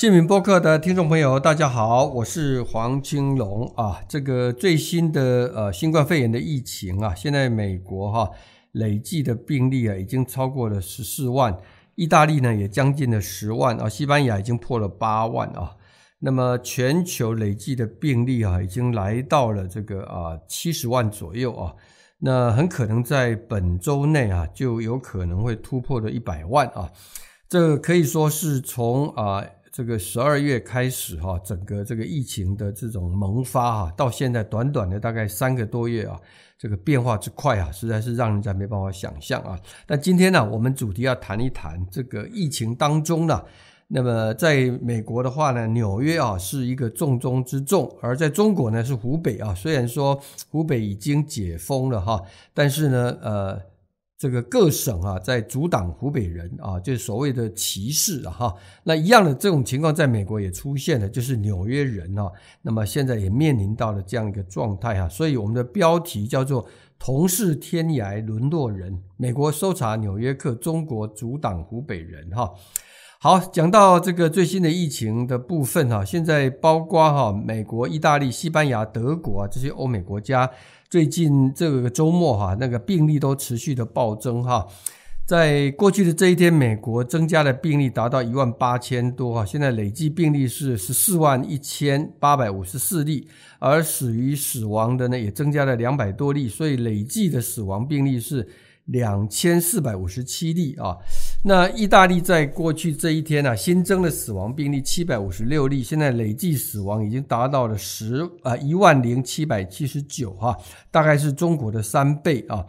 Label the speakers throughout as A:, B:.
A: 姓名播客的听众朋友，大家好，我是黄金龙啊。这个最新的呃新冠肺炎的疫情啊，现在美国哈累计的病例啊，已经超过了十四万，意大利呢也将近了十万啊，西班牙已经破了八万啊。那么全球累计的病例啊，已经来到了这个啊七十万左右啊。那很可能在本周内啊，就有可能会突破了一百万啊。这可以说是从啊。这个十二月开始哈，整个这个疫情的这种萌发哈，到现在短短的大概三个多月啊，这个变化之快啊，实在是让人家没办法想象啊。那今天呢，我们主题要谈一谈这个疫情当中呢，那么在美国的话呢，纽约啊是一个重中之重，而在中国呢是湖北啊。虽然说湖北已经解封了哈，但是呢，呃。这个各省啊，在阻挡湖北人啊，就是所谓的歧视啊，哈，那一样的这种情况在美国也出现了，就是纽约人啊，那么现在也面临到了这样一个状态啊，所以我们的标题叫做“同是天涯沦落人”，美国搜查纽约客，中国阻挡湖北人，哈。好，讲到这个最新的疫情的部分哈，现在包括哈，美国、意大利、西班牙、德国啊这些欧美国家。最近这个周末哈，那个病例都持续的暴增哈。在过去的这一天，美国增加的病例达到一万八千多哈，现在累计病例是十四万一千八百五十四例，而死于死亡的呢也增加了两百多例，所以累计的死亡病例是两千四百五十七例啊。那意大利在过去这一天呢，新增的死亡病例七百五十六例，现在累计死亡已经达到了十啊一万零七百七十九哈，大概是中国的三倍啊。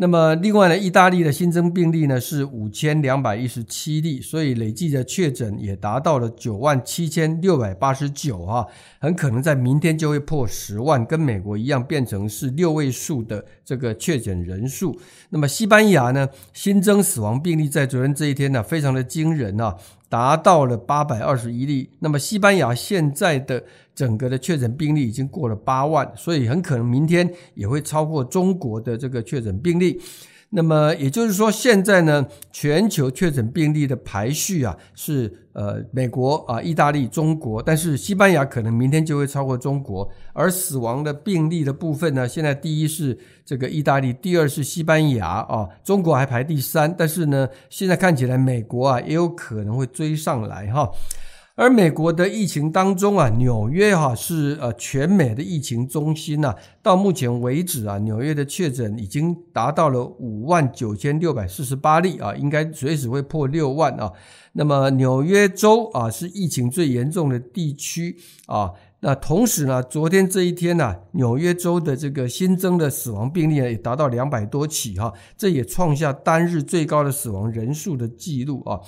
A: 那么，另外呢，意大利的新增病例呢是五千两百一十七例，所以累计的确诊也达到了九万七千六百八十九啊，很可能在明天就会破十万，跟美国一样变成是六位数的这个确诊人数。那么，西班牙呢，新增死亡病例在昨天这一天呢，非常的惊人啊，达到了八百二十一例。那么，西班牙现在的。整个的确诊病例已经过了八万，所以很可能明天也会超过中国的这个确诊病例。那么也就是说，现在呢，全球确诊病例的排序啊是呃美国啊、意大利、中国，但是西班牙可能明天就会超过中国。而死亡的病例的部分呢，现在第一是这个意大利，第二是西班牙啊，中国还排第三。但是呢，现在看起来美国啊也有可能会追上来哈。而美国的疫情当中啊，纽约哈是呃全美的疫情中心呐。到目前为止啊，纽约的确诊已经达到了五万九千六百四十八例啊，应该随时会破六万啊。那么纽约州啊是疫情最严重的地区啊。那同时呢，昨天这一天呢，纽约州的这个新增的死亡病例呢也达到两百多起哈，这也创下单日最高的死亡人数的记录啊。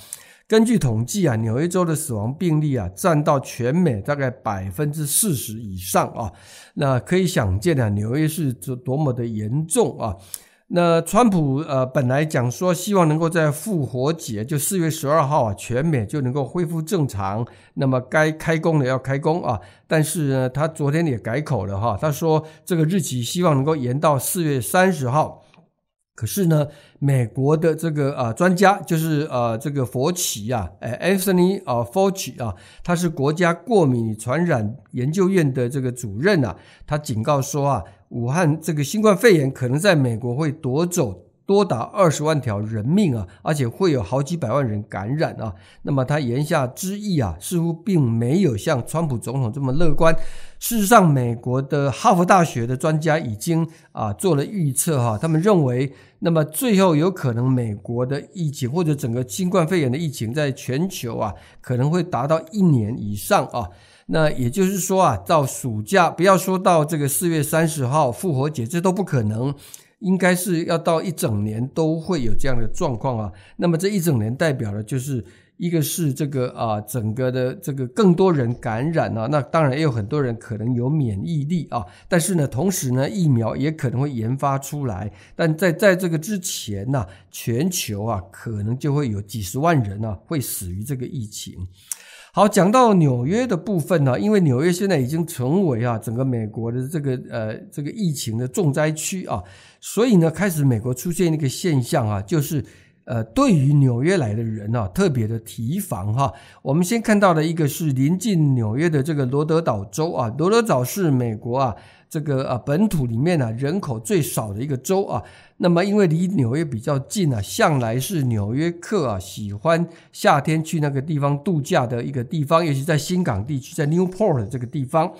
A: 根据统计啊，纽约州的死亡病例啊，占到全美大概百分之四十以上啊。那可以想见啊，纽约是多多么的严重啊。那川普呃本来讲说，希望能够在复活节，就四月十二号啊，全美就能够恢复正常。那么该开工的要开工啊。但是呢，他昨天也改口了哈，他说这个日期希望能够延到四月三十号。可是呢，美国的这个啊专家，就是啊这个佛奇啊，哎，艾弗森尼啊，佛奇啊，他是国家过敏传染研究院的这个主任啊，他警告说啊，武汉这个新冠肺炎可能在美国会夺走。多达二十万条人命啊，而且会有好几百万人感染啊。那么他言下之意啊，似乎并没有像川普总统这么乐观。事实上，美国的哈佛大学的专家已经啊做了预测哈，他们认为，那么最后有可能美国的疫情或者整个新冠肺炎的疫情在全球啊可能会达到一年以上啊。那也就是说啊，到暑假，不要说到这个四月三十号复活节，这都不可能。应该是要到一整年都会有这样的状况啊。那么这一整年代表的就是一个是这个啊，整个的这个更多人感染啊。那当然也有很多人可能有免疫力啊。但是呢，同时呢，疫苗也可能会研发出来。但在在这个之前呢，全球啊，可能就会有几十万人啊会死于这个疫情。好，讲到纽约的部分呢，因为纽约现在已经成为啊整个美国的这个呃这个疫情的重灾区啊，所以呢，开始美国出现一个现象啊，就是呃对于纽约来的人啊，特别的提防哈。我们先看到的一个是临近纽约的这个罗德岛州啊，罗德岛是美国啊这个啊本土里面呢人口最少的一个州啊。那么，因为离纽约比较近啊，向来是纽约客啊喜欢夏天去那个地方度假的一个地方，尤其在新港地区，在 Newport 这个地方。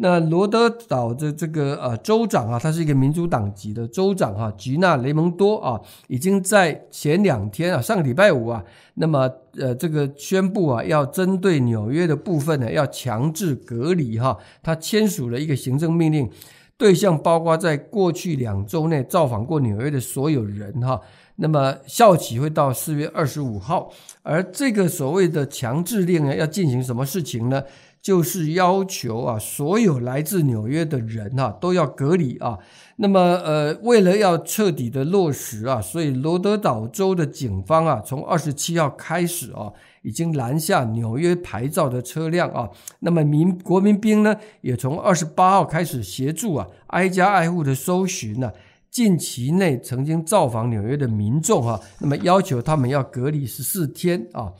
A: 那罗德岛的这个呃州长啊，他是一个民主党籍的州长哈，吉娜雷蒙多啊，已经在前两天啊，上个礼拜五啊，那么呃这个宣布啊，要针对纽约的部分呢，要强制隔离哈，他签署了一个行政命令。对象包括在过去两周内造访过纽约的所有人哈。那么校企会到四月二十五号，而这个所谓的强制令呢，要进行什么事情呢？就是要求啊，所有来自纽约的人哈都要隔离啊。那么呃，为了要彻底的落实啊，所以罗德岛州的警方啊，从二十七号开始啊。已经拦下纽约牌照的车辆啊，那么民国民兵呢也从二十八号开始协助啊，挨家挨户的搜寻呢，近期内曾经造访纽约的民众啊，那么要求他们要隔离十四天啊。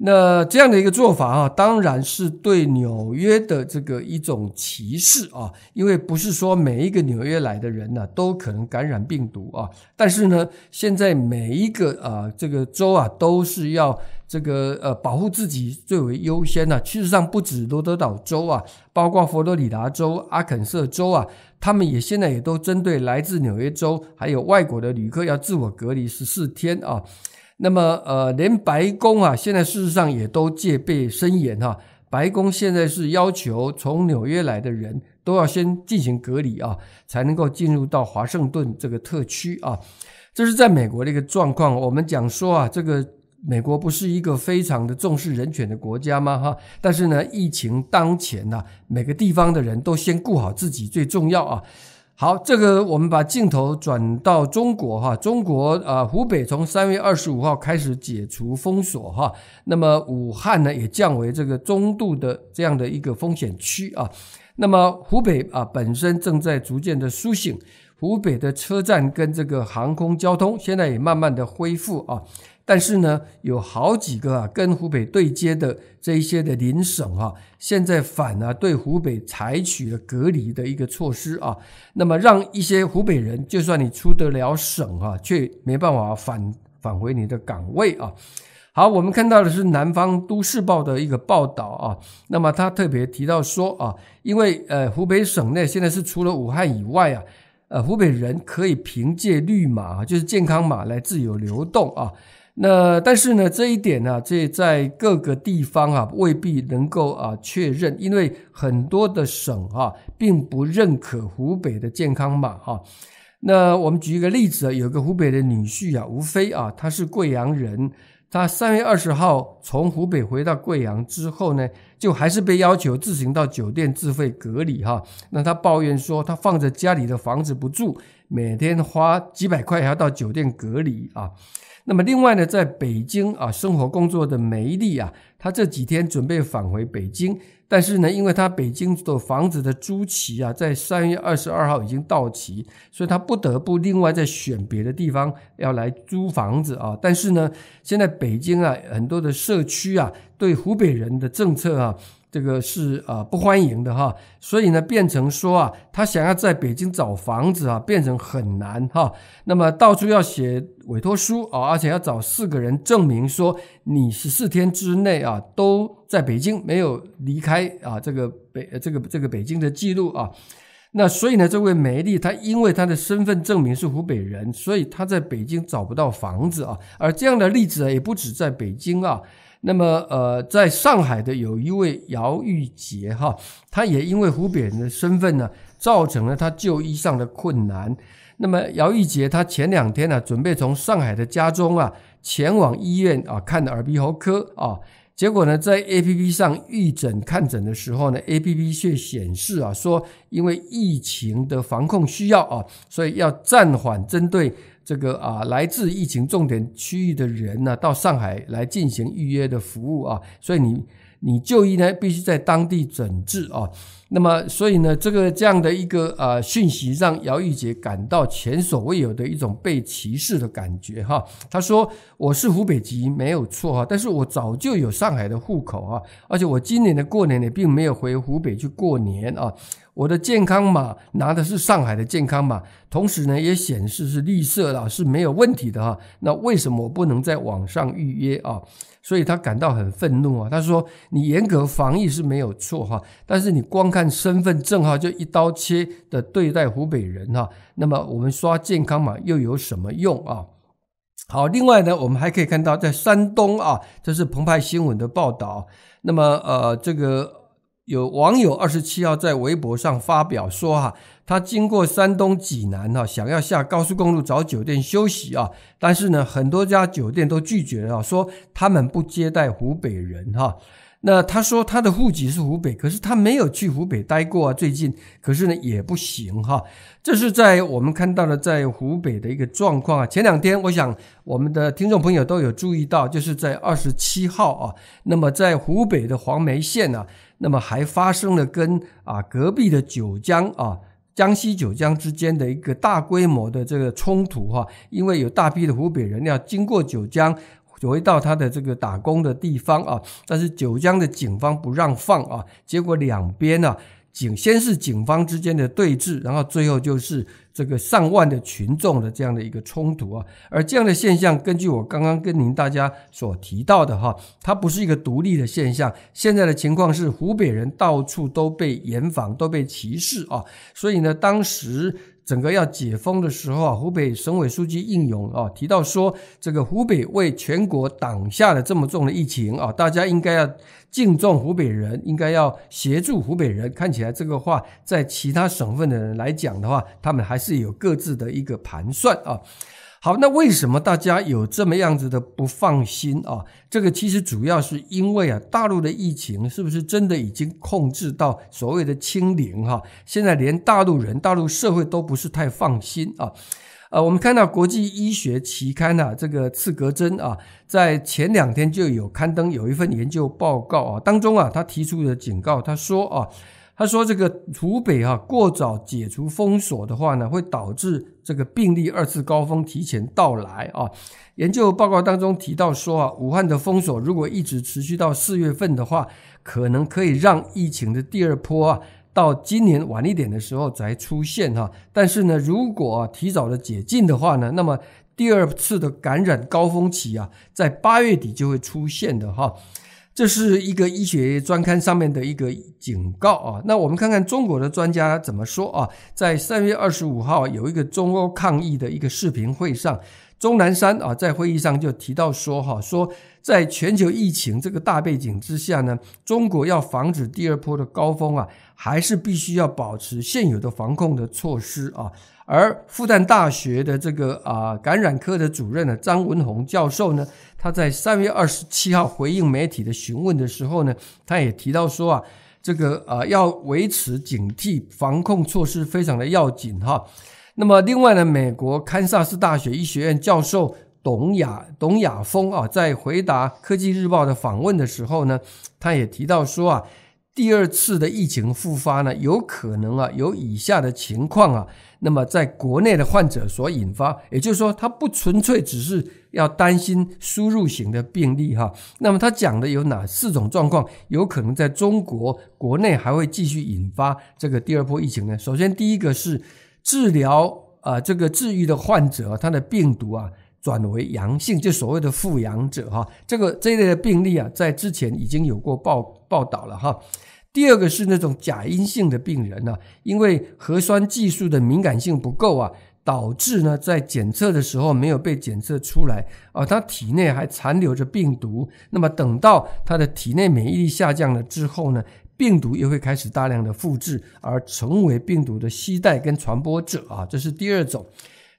A: 那这样的一个做法啊，当然是对纽约的这个一种歧视啊，因为不是说每一个纽约来的人呢都可能感染病毒啊。但是呢，现在每一个啊这个州啊都是要这个呃保护自己最为优先的。事实上，不止罗德岛州啊，包括佛罗里达州、阿肯色州啊，他们也现在也都针对来自纽约州还有外国的旅客要自我隔离十四天啊。那么，呃，连白宫啊，现在事实上也都戒备森严哈。白宫现在是要求从纽约来的人都要先进行隔离啊，才能够进入到华盛顿这个特区啊。这是在美国的一个状况。我们讲说啊，这个美国不是一个非常的重视人权的国家吗？哈，但是呢，疫情当前呢，每个地方的人都先顾好自己最重要啊。好，这个我们把镜头转到中国哈，中国啊，湖北从三月二十五号开始解除封锁哈，那么武汉呢也降为这个中度的这样的一个风险区啊，那么湖北啊本身正在逐渐的苏醒，湖北的车站跟这个航空交通现在也慢慢的恢复啊。但是呢，有好几个啊，跟湖北对接的这一些的邻省啊，现在反啊对湖北采取了隔离的一个措施啊，那么让一些湖北人，就算你出得了省啊，却没办法返返回你的岗位啊。好，我们看到的是南方都市报的一个报道啊，那么他特别提到说啊，因为呃湖北省内现在是除了武汉以外啊，呃湖北人可以凭借绿码，就是健康码来自由流动啊。那但是呢，这一点呢，这在各个地方啊未必能够啊确认，因为很多的省啊并不认可湖北的健康码哈。那我们举一个例子啊，有个湖北的女婿啊，吴飞啊，他是贵阳人，他三月二十号从湖北回到贵阳之后呢，就还是被要求自行到酒店自费隔离哈。那他抱怨说，他放着家里的房子不住，每天花几百块还要到酒店隔离啊。那么另外呢，在北京啊生活工作的梅丽啊，她这几天准备返回北京，但是呢，因为她北京的房子的租期啊，在三月二十二号已经到期，所以她不得不另外再选别的地方要来租房子啊。但是呢，现在北京啊，很多的社区啊，对湖北人的政策啊。这个是啊不欢迎的哈，所以呢变成说啊，他想要在北京找房子啊，变成很难哈。那么到处要写委托书啊，而且要找四个人证明说你十四天之内啊都在北京没有离开啊，这个北这个这个北京的记录啊。那所以呢，这位梅丽她因为她的身份证明是湖北人，所以她在北京找不到房子啊。而这样的例子也不止在北京啊。那么，呃，在上海的有一位姚玉杰哈，他也因为湖北人的身份呢，造成了他就医上的困难。那么，姚玉杰他前两天呢，准备从上海的家中啊前往医院啊看耳鼻喉科啊，结果呢，在 A P P 上预诊看诊的时候呢，A P P 却显示啊说，因为疫情的防控需要啊，所以要暂缓针对。这个啊，来自疫情重点区域的人呢，到上海来进行预约的服务啊，所以你你就医呢，必须在当地诊治啊。那么，所以呢，这个这样的一个啊讯息，让姚玉杰感到前所未有的一种被歧视的感觉哈。他说：“我是湖北籍，没有错啊，但是我早就有上海的户口啊，而且我今年的过年呢，并没有回湖北去过年啊。”我的健康码拿的是上海的健康码，同时呢也显示是绿色的，是没有问题的哈。那为什么我不能在网上预约啊？所以他感到很愤怒啊。他说：“你严格防疫是没有错哈，但是你光看身份证哈，就一刀切的对待湖北人哈。那么我们刷健康码又有什么用啊？”好，另外呢，我们还可以看到在山东啊，这是澎湃新闻的报道。那么呃，这个。有网友二十七号在微博上发表说：“哈，他经过山东济南哈，想要下高速公路找酒店休息啊，但是呢，很多家酒店都拒绝了，说他们不接待湖北人哈。”那他说他的户籍是湖北，可是他没有去湖北待过啊，最近，可是呢也不行哈，这是在我们看到的在湖北的一个状况啊。前两天我想我们的听众朋友都有注意到，就是在二十七号啊，那么在湖北的黄梅县呢，那么还发生了跟啊隔壁的九江啊江西九江之间的一个大规模的这个冲突哈，因为有大批的湖北人要经过九江。回到他的这个打工的地方啊，但是九江的警方不让放啊，结果两边呢警先是警方之间的对峙，然后最后就是这个上万的群众的这样的一个冲突啊。而这样的现象，根据我刚刚跟您大家所提到的哈，它不是一个独立的现象。现在的情况是，湖北人到处都被严防，都被歧视啊。所以呢，当时。整个要解封的时候啊，湖北省委书记应勇啊提到说，这个湖北为全国挡下了这么重的疫情啊，大家应该要敬重湖北人，应该要协助湖北人。看起来这个话在其他省份的人来讲的话，他们还是有各自的一个盘算啊。好，那为什么大家有这么样子的不放心啊？这个其实主要是因为啊，大陆的疫情是不是真的已经控制到所谓的清零哈？现在连大陆人、大陆社会都不是太放心啊。呃，我们看到国际医学期刊呢，这个《刺格针》啊，在前两天就有刊登有一份研究报告啊，当中啊，他提出的警告，他说啊。他说：“这个湖北哈过早解除封锁的话呢，会导致这个病例二次高峰提前到来啊。研究报告当中提到说啊，武汉的封锁如果一直持续到四月份的话，可能可以让疫情的第二波啊到今年晚一点的时候才出现哈。但是呢，如果啊提早的解禁的话呢，那么第二次的感染高峰期啊在八月底就会出现的哈。”这是一个医学专刊上面的一个警告啊，那我们看看中国的专家怎么说啊，在三月二十五号有一个中欧抗疫的一个视频会上。钟南山啊，在会议上就提到说，哈，说在全球疫情这个大背景之下呢，中国要防止第二波的高峰啊，还是必须要保持现有的防控的措施啊。而复旦大学的这个啊感染科的主任呢，张文宏教授呢，他在三月二十七号回应媒体的询问的时候呢，他也提到说啊，这个啊要维持警惕，防控措施非常的要紧哈。那么另外呢，美国堪萨斯大学医学院教授董雅董雅峰啊，在回答科技日报的访问的时候呢，他也提到说啊，第二次的疫情复发呢，有可能啊有以下的情况啊。那么在国内的患者所引发，也就是说，他不纯粹只是要担心输入型的病例哈。那么他讲的有哪四种状况，有可能在中国国内还会继续引发这个第二波疫情呢？首先，第一个是。治疗啊，这个治愈的患者，他的病毒啊转为阳性，就所谓的复阳者哈，这个这一类的病例啊，在之前已经有过报报道了哈。第二个是那种假阴性的病人呢，因为核酸技术的敏感性不够啊，导致呢在检测的时候没有被检测出来啊，他体内还残留着病毒，那么等到他的体内免疫力下降了之后呢。病毒也会开始大量的复制，而成为病毒的携带跟传播者啊，这是第二种。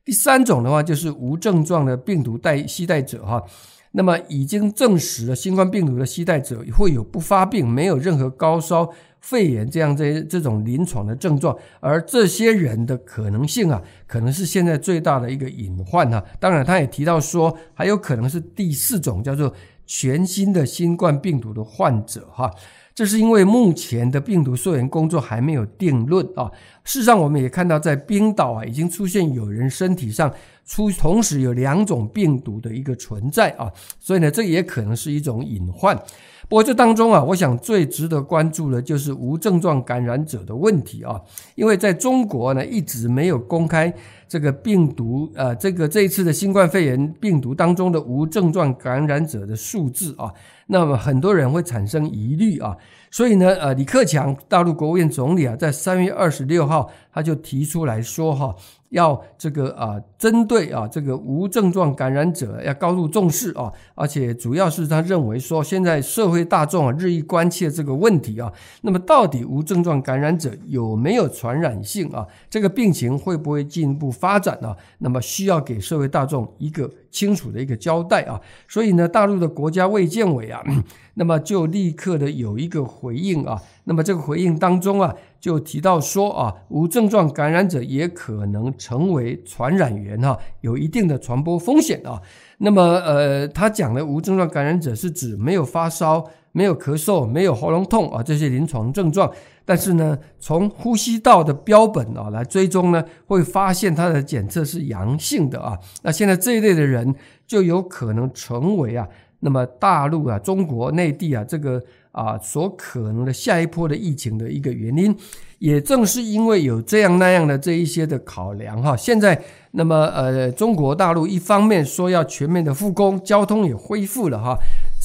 A: 第三种的话，就是无症状的病毒带携带者哈。那么已经证实了新冠病毒的携带者会有不发病，没有任何高烧、肺炎这样这这种临床的症状，而这些人的可能性啊，可能是现在最大的一个隐患哈。当然，他也提到说，还有可能是第四种，叫做全新的新冠病毒的患者哈。这是因为目前的病毒溯源工作还没有定论啊。事实上，我们也看到，在冰岛啊，已经出现有人身体上出同时有两种病毒的一个存在啊，所以呢，这也可能是一种隐患。不过这当中啊，我想最值得关注的，就是无症状感染者的问题啊，因为在中国呢，一直没有公开这个病毒，呃，这个这一次的新冠肺炎病毒当中的无症状感染者的数字啊，那么很多人会产生疑虑啊，所以呢，呃，李克强大陆国务院总理啊，在三月二十六号他就提出来说哈。要这个啊，针对啊这个无症状感染者要高度重视啊，而且主要是他认为说，现在社会大众啊日益关切这个问题啊，那么到底无症状感染者有没有传染性啊？这个病情会不会进一步发展呢？那么需要给社会大众一个清楚的一个交代啊。所以呢，大陆的国家卫健委啊，那么就立刻的有一个回应啊。那么这个回应当中啊，就提到说啊，无症状感染者也可能成为传染源哈，有一定的传播风险啊。那么呃，他讲的无症状感染者是指没有发烧、没有咳嗽、没有喉咙痛啊这些临床症状，但是呢，从呼吸道的标本啊来追踪呢，会发现他的检测是阳性的啊。那现在这一类的人就有可能成为啊。那么大陆啊，中国内地啊，这个啊所可能的下一波的疫情的一个原因，也正是因为有这样那样的这一些的考量哈。现在，那么呃，中国大陆一方面说要全面的复工，交通也恢复了哈。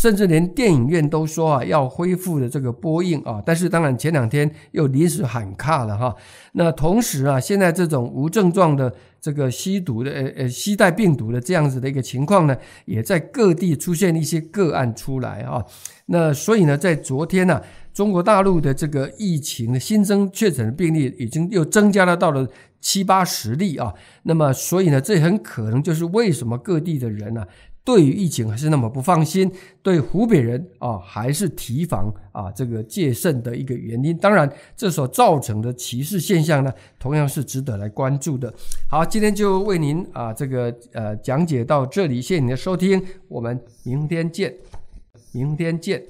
A: 甚至连电影院都说啊要恢复的这个播映啊，但是当然前两天又临时喊卡了哈。那同时啊，现在这种无症状的这个吸毒的呃呃吸带病毒的这样子的一个情况呢，也在各地出现一些个案出来啊。那所以呢，在昨天呢，中国大陆的这个疫情新增确诊病例已经又增加了到了七八十例啊。那么所以呢，这很可能就是为什么各地的人呢。对于疫情还是那么不放心，对湖北人啊还是提防啊，这个戒慎的一个原因。当然，这所造成的歧视现象呢，同样是值得来关注的。好，今天就为您啊这个呃讲解到这里，谢谢您的收听，我们明天见，明天见。